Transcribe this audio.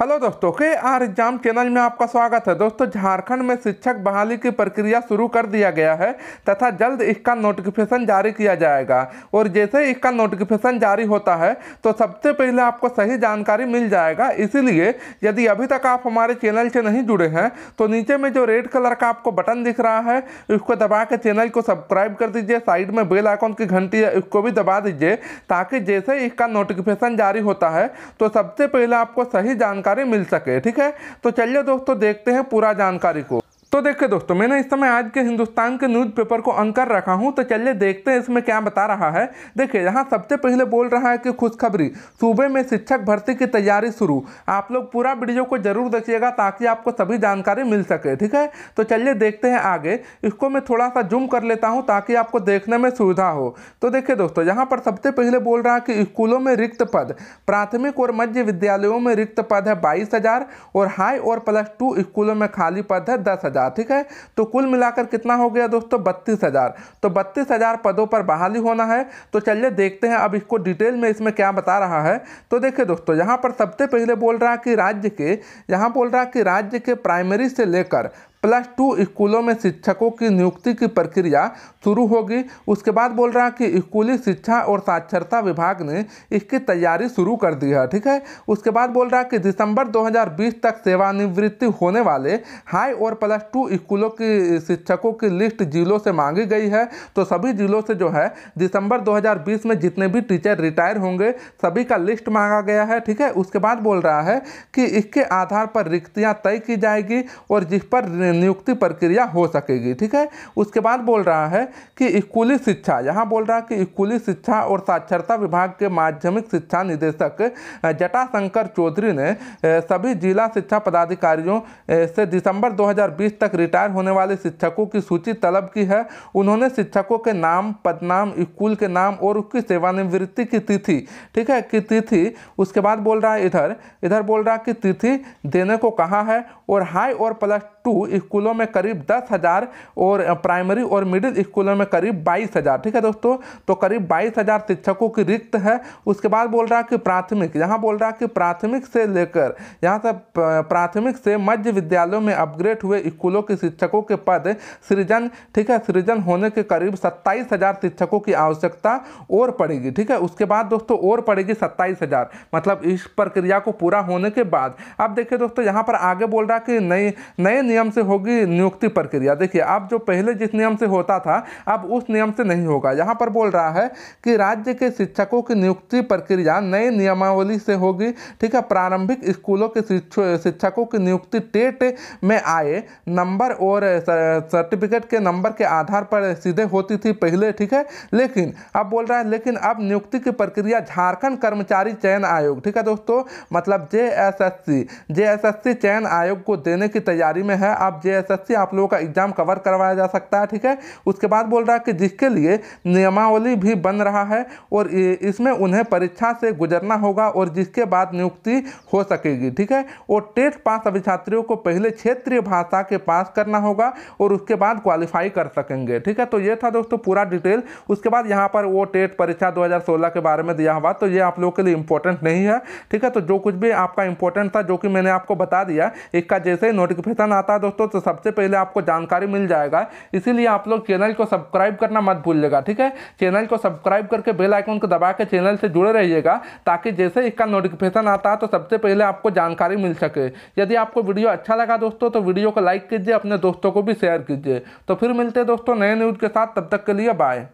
hello दोस्तों के are exam channel में आपका स्वागत है दोस्तों झारखंड में शिक्षक बहाली की प्रक्रिया शुरू कर दिया गया है तथा जल्द इसका नोटिफिकेशन जारी किया जाएगा और जैसे इसका नोटिफिकेशन जारी होता है तो सबसे पहले आपको सही जानकारी मिल जाएगा इसीलिए यदि अभी तक आप हमारे चैनल से नहीं जुड़े हैं तो नीचे में जो रेड कलर का आपको बटन दिख रहा है उसको दबा के चैनल को सब्सक्राइब कर दीजिए साइड में बेल आइकॉन की घंटी है उसको भी दबा दीजिए ताकि जैसे इसका नोटिफिकेशन जारी होता है तो सबसे पहले आपको सही जानकारी जानकारी मिल सके ठीक है तो चलिए दोस्तों देखते हैं पूरा जानकारी को तो देखिए दोस्तों मैंने इस समय आज के हिंदुस्तान के न्यूज़ पेपर को अंकर रखा हूँ तो चलिए देखते हैं इसमें क्या बता रहा है देखिए यहाँ सबसे पहले बोल रहा है कि खुशखबरी सूबे में शिक्षक भर्ती की तैयारी शुरू आप लोग पूरा वीडियो को जरूर देखिएगा ताकि आपको सभी जानकारी मिल सके ठीक है तो चलिए देखते हैं आगे इसको मैं थोड़ा सा जुम कर लेता हूँ ताकि आपको देखने में सुविधा हो तो देखिए दोस्तों यहाँ पर सबसे पहले बोल रहा है कि स्कूलों में रिक्त पद प्राथमिक और मध्य विद्यालयों में रिक्त पद है बाईस और हाई और प्लस टू स्कूलों में खाली पद है दस होगा ठीक है तो कुल मिलाकर कितना हो गया दोस्तों बत्तीस हज़ार तो बत्तीस हज़ार पदों पर बहाली होना है तो चलिए देखते हैं अब इसको डिटेल में इसमें क्या बता रहा है तो देखिए दोस्तों यहाँ पर सबसे पहले बोल रहा है कि राज्य के यहाँ बोल रहा है कि राज्य के प्राइमरी से लेकर प्लस टू स्कूलों में शिक्षकों की नियुक्ति की प्रक्रिया शुरू होगी उसके बाद बोल रहा है कि स्कूली शिक्षा और साक्षरता विभाग ने इसकी तैयारी शुरू कर दी है ठीक है उसके बाद बोल रहा है कि दिसंबर 2020 तक सेवानिवृत्ति होने वाले हाई और प्लस टू स्कूलों की शिक्षकों की लिस्ट जिलों से मांगी गई है तो सभी जिलों से जो है दिसंबर दो में जितने भी टीचर रिटायर होंगे सभी का लिस्ट मांगा गया है ठीक है उसके बाद बोल रहा है कि इसके आधार पर रिक्तियाँ तय की जाएगी और जिस पर नियुक्ति प्रक्रिया हो सकेगी ठीक है उसके बाद बोल रहा है कि स्कूली शिक्षा यहाँ बोल रहा है कि स्कूली शिक्षा और साक्षरता विभाग के माध्यमिक शिक्षा निदेशक जटाशंकर चौधरी ने सभी जिला शिक्षा पदाधिकारियों से दिसंबर 2020 तक रिटायर होने वाले शिक्षकों की सूची तलब की है उन्होंने शिक्षकों के नाम पदनाम स्कूल के नाम और उसकी सेवानिवृत्ति की तिथि ठीक है कि तिथि उसके बाद बोल रहा है इधर इधर बोल रहा है कि तिथि देने को कहा है और हाई और प्लस टू स्कूलों में करीब दस हज़ार और प्राइमरी और मिडिल स्कूलों में करीब बाईस हज़ार ठीक है दोस्तों तो करीब बाईस हज़ार शिक्षकों की रिक्त है उसके बाद बोल रहा है कि प्राथमिक यहाँ बोल रहा है कि प्राथमिक से लेकर यहाँ से प्राथमिक से मध्य विद्यालयों में अपग्रेड हुए स्कूलों के शिक्षकों के पद सृजन ठीक है सृजन होने के करीब सत्ताईस हज़ार शिक्षकों की आवश्यकता और पड़ेगी ठीक है उसके बाद दोस्तों और पड़ेगी सत्ताईस हज़ार मतलब इस प्रक्रिया को पूरा होने के बाद अब देखिए दोस्तों यहाँ पर आगे बोल रहा योग्यता की नई नए नियम से होगी नियुक्ति प्रक्रिया देखिए अब जो पहले जिस नियम से होता था अब उस नियम से नहीं होगा यहाँ पर बोल रहा है कि राज्य के शिक्षकों की नियुक्ति प्रक्रिया नए नियमावली से होगी ठीक है प्रारंभिक स्कूलों के शिक्षकों की नियुक्ति टेट में आए नंबर और सर्टिफिकेट के नंबर के आधार पर सीधे होती थी पहले ठीक है लेकिन अब बोल रहा है लेकिन अब नियुक्ति की प्रक्रिया झारखंड कर्मचारी चयन आयोग ठीक है दोस्तों मतलब J S S C J S S C चयन आयोग को देने की तैयारी में है आप जे आप लोगों का एग्ज़ाम कवर करवाया जा सकता है ठीक है उसके बाद बोल रहा है कि जिसके लिए नियमावली भी बन रहा है और इसमें उन्हें परीक्षा से गुजरना होगा और जिसके बाद नियुक्ति हो सकेगी ठीक है और टेट पास अभिछात्रियों को पहले क्षेत्रीय भाषा के पास करना होगा और उसके बाद क्वालिफाई कर सकेंगे ठीक है तो ये था दोस्तों पूरा डिटेल उसके बाद यहाँ पर वो टेट परीक्षा 2016 के बारे में दिया हुआ तो ये आप लोगों के लिए इंपॉर्टेंट नहीं है ठीक है तो जो कुछ भी आपका इंपॉर्टेंट था जो कि मैंने आपको बता दिया एक का जैसे ही नोटिफिकेशन आता है दोस्तों तो सबसे पहले आपको जानकारी मिल जाएगा इसीलिए आप लोग चैनल को सब्सक्राइब करना मत भूलिएगा ठीक है चैनल को सब्सक्राइब करके बेल आइकन को दबा के चैनल से जुड़े रहिएगा ताकि जैसे इसका नोटिफिकेशन आता है तो सबसे पहले आपको जानकारी मिल सके यदि आपको वीडियो अच्छा लगा दोस्तों तो वीडियो को लाइक कीजिए अपने दोस्तों को भी शेयर कीजिए तो फिर मिलते हैं दोस्तों नए न्यूज़ के साथ तब तक के लिए बाय